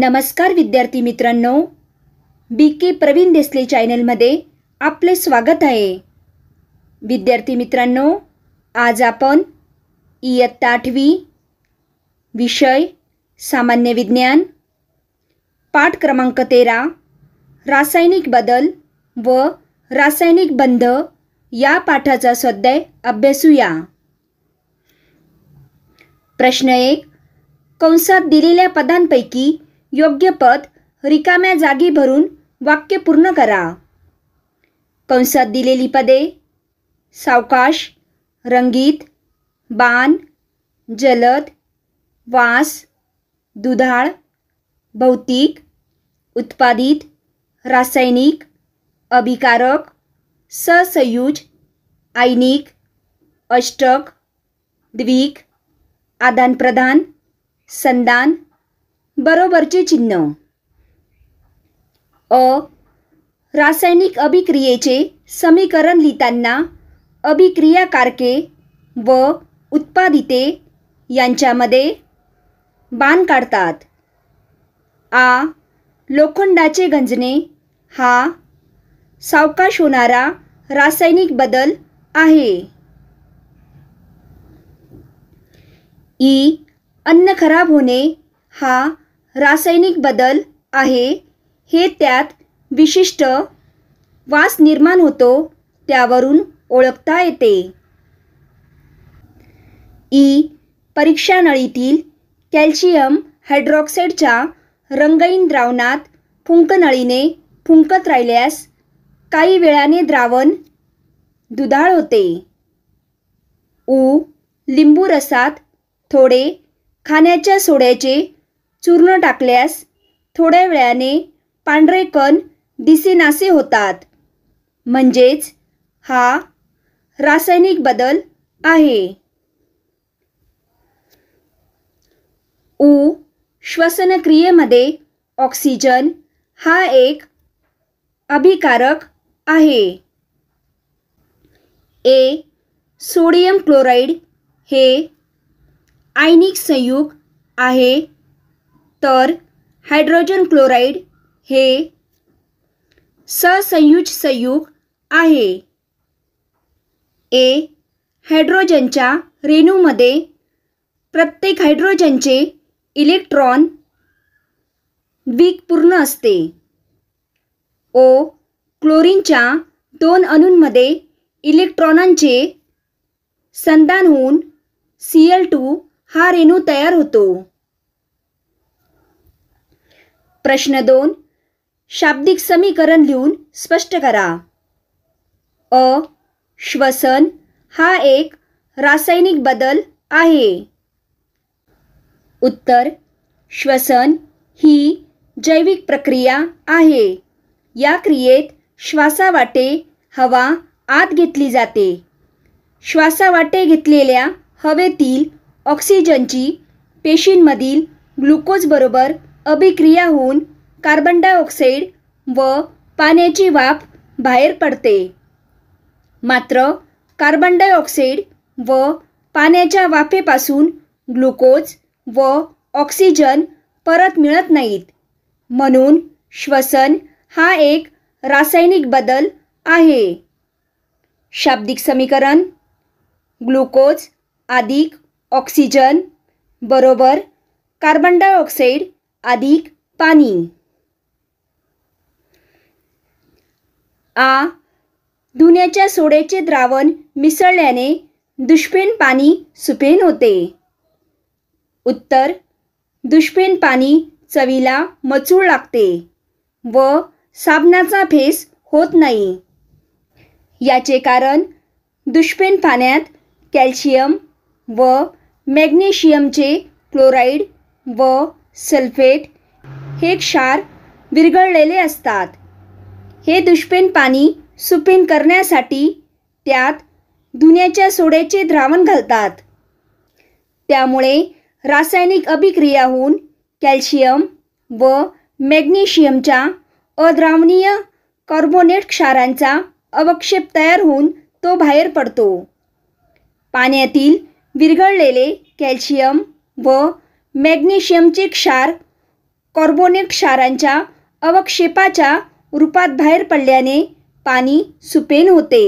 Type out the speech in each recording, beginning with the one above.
नमस्कार विद्यार्थी मित्रांनो बी के प्रवीण देसले चॅनलमध्ये आपले स्वागत आहे विद्यार्थी मित्रांनो आज आपण इयत्ता आठवी विषय सामान्य विज्ञान पाठ क्रमांक तेरा रासायनिक बदल व रासायनिक बंध या पाठाचा स्वाध्याय अभ्यासूया प्रश्न एक कंसात दिलेल्या पदांपैकी योग्य पद रिकाम्या जागी भरून वाक्य पूर्ण करा कंसात दिलेली पदे सावकाश रंगीत बाण जलद वास दुधाळ भौतिक उत्पादित रासायनिक अभिकारक ससयुज आयनिक अष्टक द्विक आदानप्रदान संदान बरोबरचे चिन्ह अ रासायनिक अभिक्रियेचे समीकरण लिहिताना अभिक्रियाकारके व उत्पादिते यांच्यामध्ये बाण काढतात आ लोखंडाचे गंजणे हा सावकाश होणारा रासायनिक बदल आहे ई अन्न खराब होणे हा रासायनिक बदल आहे हे त्यात विशिष्ट वास निर्माण होतो त्यावरून ओळखता येते ई परीक्षा नळीतील कॅल्शियम हायड्रॉक्साईडच्या रंगहीन द्रावणात फुंकनळीने फुंकत राहिल्यास काही वेळाने द्रावण दुधाळ होते ऊ लिंबू रसात थोडे खाण्याच्या सोड्याचे चूर्ण टाकल्यास थोड्या वेळाने पांढरे कण दिसेनासे होतात म्हणजेच हा रासायनिक बदल आहे ऊ श्वसनक्रियेमध्ये ऑक्सिजन हा एक अभिकारक आहे ए सोडियम क्लोराईड हे आयनिक संयुग आहे तर हायड्रोजन क्लोराईड हे ससंयुज संयुग आहे ए हायड्रोजनच्या रेणूमध्ये प्रत्येक हायड्रोजनचे इलेक्ट्रॉन द्विक पूर्ण असते ओ क्लोरीनच्या दोन अणूंमध्ये इलेक्ट्रॉनांचे संधान होऊन सी एल टू हा रेणू तयार होतो प्रश्न दोन शाब्दिक समीकरण लिहून स्पष्ट करा अ श्वसन हा एक रासायनिक बदल आहे उत्तर श्वसन ही जैविक प्रक्रिया आहे या क्रियेत श्वासावाटे हवा आत घेतली जाते श्वासावाटे घेतलेल्या हवेतील ऑक्सिजनची पेशींमधील ग्लुकोजबरोबर अभिक्रिया होऊन कार्बन डायऑक्साईड व पाण्याची वाफ बाहेर पडते मात्र कार्बन डायऑक्साईड व पाण्याच्या वाफेपासून ग्लुकोज व ऑक्सिजन परत मिळत नाहीत म्हणून श्वसन हा एक रासायनिक बदल आहे शाब्दिक समीकरण ग्लुकोज अधिक ऑक्सिजन बरोबर कार्बन डायऑक्साईड अधिक पाणी आ धुण्याच्या सोड्याचे द्रावण मिसळल्याने दुष्पेन पाणी सुपेन होते उत्तर दुष्पेन पाणी चवीला मचूळ लागते व साबणाचा फेस होत नाही याचे कारण दुष्पेन पाण्यात कॅल्शियम व मॅग्नेशियमचे क्लोराईड व सल्फेट हे क्षार विरघळलेले असतात हे दुष्पेन पाणी सुपेन करण्यासाठी त्यात धुण्याच्या सोड्याचे द्रावण घालतात त्यामुळे रासायनिक अभिक्रिया होऊन कॅल्शियम व मॅग्नेशियमच्या अद्रावणीय कार्बोनेट क्षारांचा अवक्षेप तयार होऊन तो बाहेर पडतो पाण्यातील विरघळलेले कॅल्शियम व मॅग्नेशियमचे क्षार कॉर्बोनेट क्षारांच्या अवक्षेपाच्या रूपात बाहेर पडल्याने पाणी सुपेन होते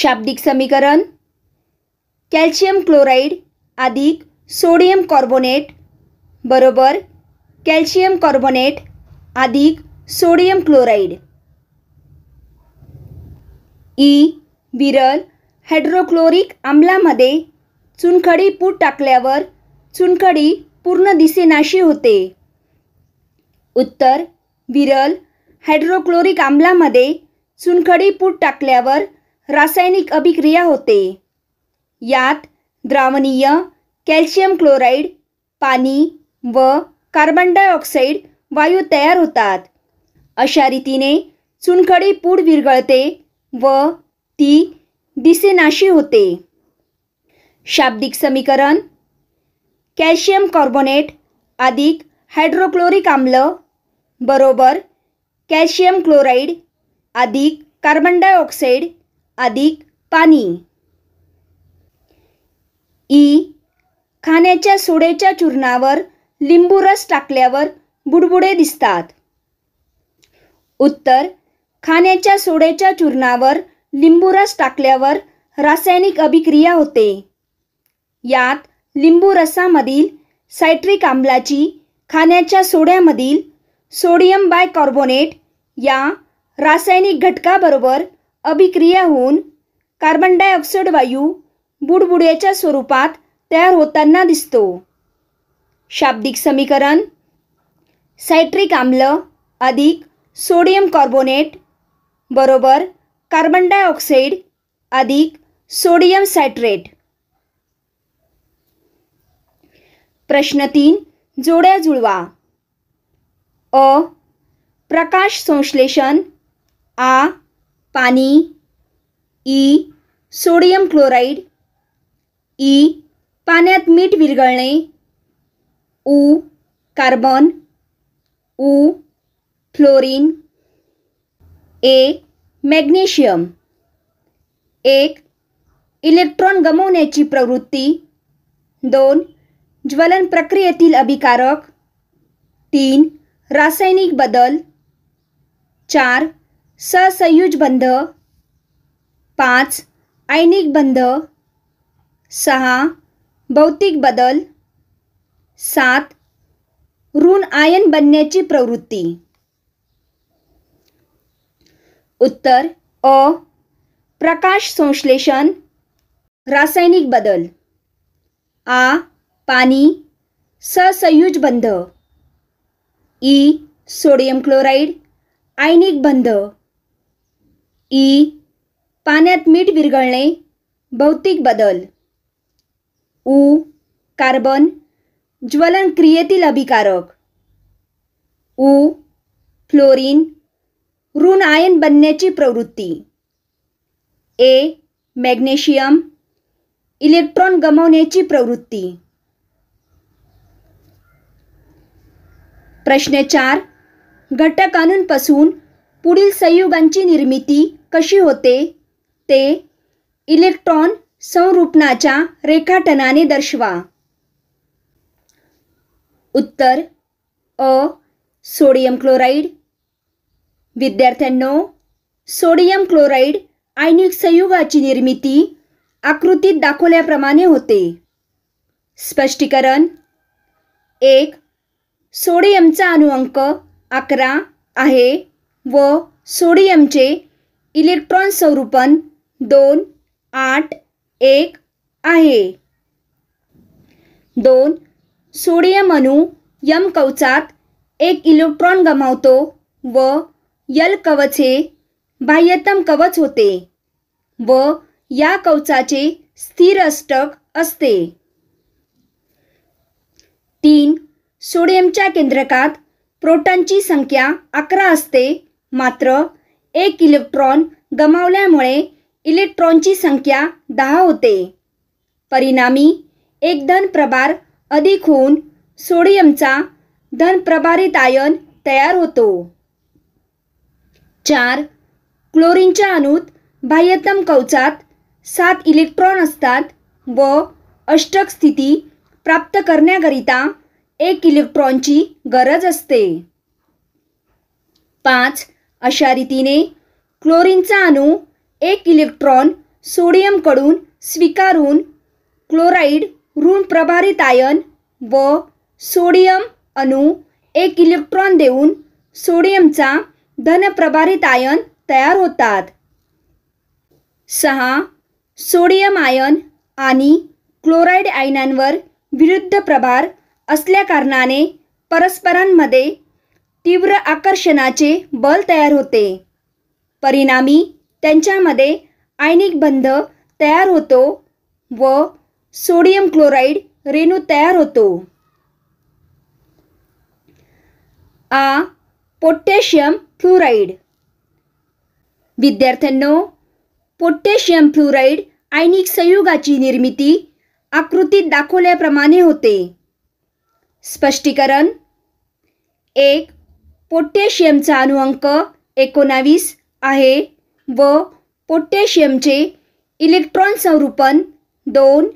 शाब्दिक समीकरण कॅल्शियम क्लोराईड अधिक सोडियम कॉर्बोनेट बरोबर कॅल्शियम कॉर्बोनेट अधिक सोडियम क्लोराईड ई विरल हायड्रोक्लोरिक आम्लामध्ये चुनखडी पूट टाकल्यावर चुनखडी पूर्ण दिसेनाशी होते उत्तर विरल हायड्रोक्लोरिक आम्लामध्ये चुनखडी पूट टाकल्यावर रासायनिक अभिक्रिया होते यात द्रावणीय कॅल्शियम क्लोराईड पाणी व कार्बन डायऑक्साईड वायू तयार होतात अशा रीतीने चुनखडी पूड विरघळते व ती दिसेनाशी होते शाब्दिक समीकरण कॅल्शियम कार्बोनेट अधिक हायड्रोक्लोरिक आम्ल बरोबर कॅल्शियम क्लोराईड अधिक कार्बन डायऑक्साईड अधिक पाणी ई खाण्याच्या सोडेच्या चूर्णावर लिंबू रस टाकल्यावर बुडबुडे दिसतात उत्तर खाण्याच्या सोड्याच्या चूर्णावर लिंबू रस टाकल्यावर रासायनिक अभिक्रिया होते यात लिंबू रसामधील सायट्रिक आम्लाची खाण्याच्या सोड्यामधील सोडियम बाय कार्बोनेट या रासायनिक घटकाबरोबर अभिक्रिया होऊन कार्बन डायऑक्साईड वायू बुडबुड्याच्या स्वरूपात तयार होताना दिसतो शाब्दिक समीकरण सायट्रिक आम्ल अधिक सोडियम कार्बोनेट बरोबर कार्बन डायऑक्साईड अधिक सोडियम सायट्रेट प्रश्न तीन जोड्या जुळवा अ प्रकाश संश्लेषण आ पाणी ई सोडियम क्लोराईड ई पाण्यात मीठ विरघळणे उ कार्बन उ फ्लोरीन ए मॅग्नेशियम एक इलेक्ट्रॉन गमवण्याची प्रवृत्ती दोन ज्वलन प्रक्रियेतील अभिकारक तीन रासायनिक बदल चार ससयुज बंध पाच आयनिक बंध सहा भौतिक बदल सात ऋण आयन बनण्याची प्रवृत्ती उत्तर अ प्रकाश संश्लेषण रासायनिक बदल आ पाणी ससंयुज बंध ई सोडियम क्लोराईड आयनिक बंध ई पाण्यात मीठ विरघळणे भौतिक बदल ऊ कार्बन ज्वलन क्रियेतील अभिकारक ऊ फ्लोरीन ऋण आयन बनण्याची प्रवृत्ती ए मॅग्नेशियम इलेक्ट्रॉन गमावण्याची प्रवृत्ती प्रश्न चार घटकांपासून पुढील संयुगांची निर्मिती कशी होते ते इलेक्ट्रॉन संरूपणाच्या रेखाटनाने दर्शवा उत्तर अ सोडियम क्लोराईड विद्यार्थ्यांनो सोडियम क्लोराईड आयनिक संयुगाची निर्मिती आकृतीत दाखवल्याप्रमाणे होते स्पष्टीकरण एक सोडियमचा अणुअंक अकरा आहे व सोडियमचे इलेक्ट्रॉन स्वरूपण दोन आठ एक आहे दोन सोडियम अणू यम कवचात एक इलेक्ट्रॉन गमावतो व यल कवच हे बाह्यतम कवच होते व या कवचाचे स्थिर अष्टक असते तीन सोडियमच्या केंद्रकात प्रोटॉनची संख्या अकरा असते मात्र एक इलेक्ट्रॉन गमावल्यामुळे इलेक्ट्रॉनची संख्या दहा होते परिणामी एक धन प्रभार अधिक होऊन सोडियमचा धन प्रभारित आयन तयार होतो चार क्लोरीनच्या अणूत बाह्यतम कवचात सात इलेक्ट्रॉन असतात व अष्टक स्थिती प्राप्त करण्याकरिता एक इलेक्ट्रॉनची गरज असते पाच अशा रीतीने क्लोरीनचा अणू एक इलेक्ट्रॉन सोडियमकडून स्वीकारून क्लोराईड ऋण प्रभारित आयन व सोडियम अणू एक इलेक्ट्रॉन देऊन सोडियमचा प्रभारित आयन तयार होतात सहा सोडियम आयन आणि क्लोराईड आयनांवर विरुद्ध प्रभार असल्याकारणाने परस्परांमध्ये तीव्र आकर्षणाचे बल तयार होते परिणामी त्यांच्यामध्ये आयनिक बंध तयार होतो व सोडियम क्लोराईड रेणू तयार होतो आ पोटॅशियम फ्लोराईड विद्यार्थ्यांनो पोटॅशियम फ्लुराईड आयनिक संयुगाची निर्मिती आकृतीत दाखवल्याप्रमाणे होते स्पष्टीकरण एक पोटॅशियमचा अणुअंक एकोणावीस आहे व पोटॅशियमचे इलेक्ट्रॉन संरूपण दोन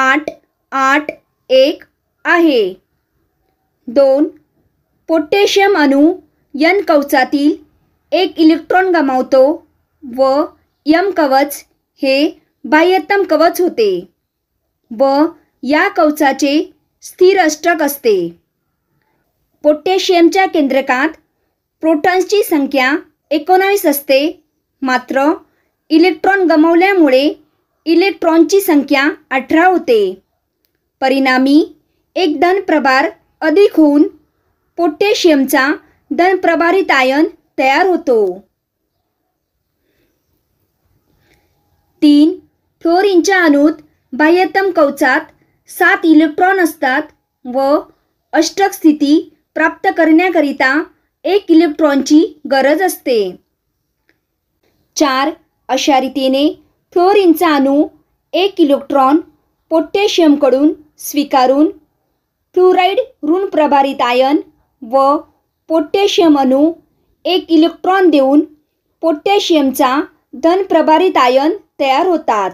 आठ आठ एक आहे दोन पोटॅशियम अणु यन कवचातील एक इलेक्ट्रॉन गमावतो व यम कवच हे बाह्यतम कवच होते व या कवचाचे स्थिर अष्टक असते पोटॅशियमच्या केंद्रकात प्रोटॉन्सची संख्या एकोणावीस असते मात्र इलेक्ट्रॉन गमावल्यामुळे इलेक्ट्रॉनची संख्या अठरा होते परिणामी एक प्रभार अधिक होऊन पोटॅशियमचा प्रभारित आयन तयार होतो तीन फ्लोरिनच्या अणूत बाह्यतम कवचात सात इलेक्ट्रॉन असतात व अष्टक स्थिती प्राप्त करण्याकरिता एक इलेक्ट्रॉनची गरज असते चार अशा रीतीने फ्लोरिनचा अणू एक इलेक्ट्रॉन पोटॅशियमकडून स्वीकारून फ्लोराईड ऋण प्रभारित आयन व पोटॅशियम अणू एक इलेक्ट्रॉन देऊन पोटॅशियमचा धन प्रभारित आयन तयार होतात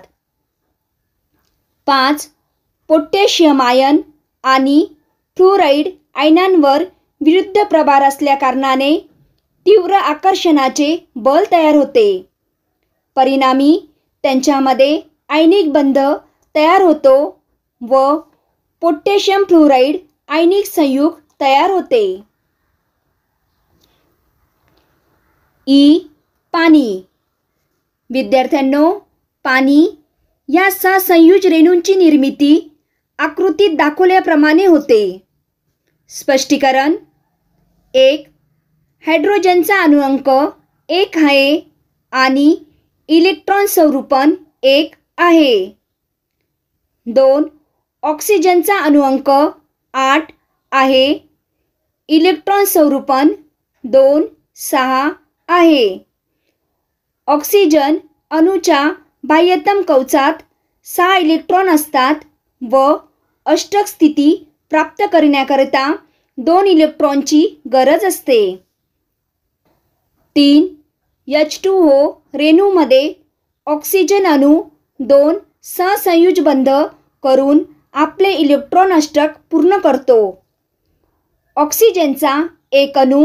पाच पोटॅशियम आयन आणि फ्लोराईड आयनांवर विरुद्ध प्रभार असल्याकारणाने तीव्र आकर्षणाचे बल तयार होते परिणामी त्यांच्यामध्ये आयनिक बंध तयार होतो व पोटॅशियम फ्लोराईड आयनिक संयुग तयार होते ई पाणी विद्यार्थ्यांनो पाणी या संयुज रेणूंची निर्मिती आकृतीत दाखवल्याप्रमाणे होते स्पष्टीकरण एक हायड्रोजनचा अणुअंक एक आहे आणि इलेक्ट्रॉन स्वरूपण एक आहे दोन ऑक्सिजनचा अणुअंक आठ आहे इलेक्ट्रॉन स्वरूपण दोन सहा आहे ऑक्सिजन अणूच्या बाह्यतम कवचात सहा इलेक्ट्रॉन असतात व अष्टक स्थिती प्राप्त करण्याकरिता दोन इलेक्ट्रॉनची गरज असते तीन एच टू ओ रेणूमध्ये ऑक्सिजन अणू दोन सहसंयुज बंध करून आपले इलेक्ट्रॉन अष्टक पूर्ण करतो ऑक्सिजनचा एक अणू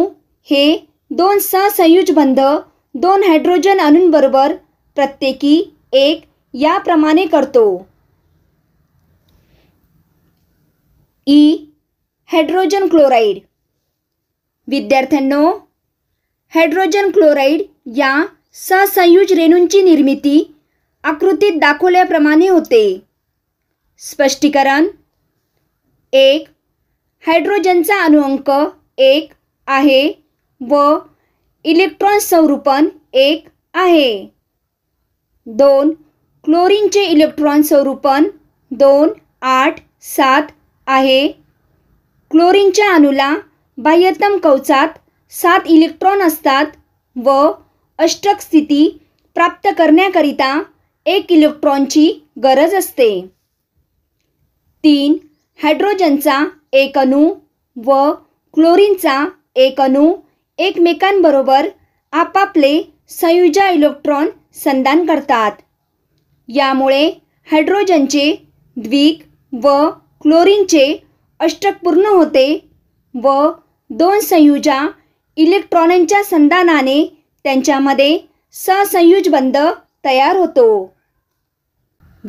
हे दोन सहसंयुज बंध दोन हायड्रोजन अणूंबरोबर प्रत्येकी एक याप्रमाणे करतो ई हायड्रोजन क्लोराईड विद्यार्थ्यांनो हायड्रोजन क्लोराईड या सहसंयुज रेणूंची निर्मिती आकृतीत दाखवल्याप्रमाणे होते स्पष्टीकरण एक हायड्रोजनचा अणुअंक एक आहे व इलेक्ट्रॉन स्वरूपण एक आहे दोन क्लोरीनचे इलेक्ट्रॉन स्वरूपण दोन आठ सात आहे क्लोरीनच्या अणूला बाह्यतम कवचात सात इलेक्ट्रॉन असतात व अष्टक स्थिती प्राप्त करण्याकरिता एक इलेक्ट्रॉनची गरज असते तीन हायड्रोजनचा एक अणू व क्लोरीनचा एक अणू एकमेकांबरोबर आपापले संयुजा इलेक्ट्रॉन संदान करतात यामुळे हायड्रोजनचे द्विक व क्लोरीनचे अष्टक पूर्ण होते व दोन संयुजा इलेक्ट्रॉनांच्या संधानाने त्यांच्यामध्ये ससंयुज बंध तयार होतो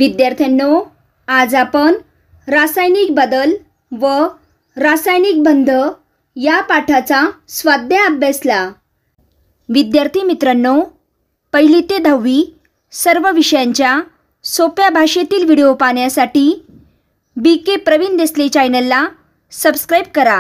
विद्यार्थ्यांनो आज आपण रासायनिक बदल व रासायनिक बंध या पाठाचा स्वाध्याय अभ्यासला विद्यार्थी मित्रांनो पहिली ते दहावी सर्व विषयांच्या सोप्या भाषेतील व्हिडिओ पाहण्यासाठी बी के प्रवीण देसले चॅनलला सबस्क्राईब करा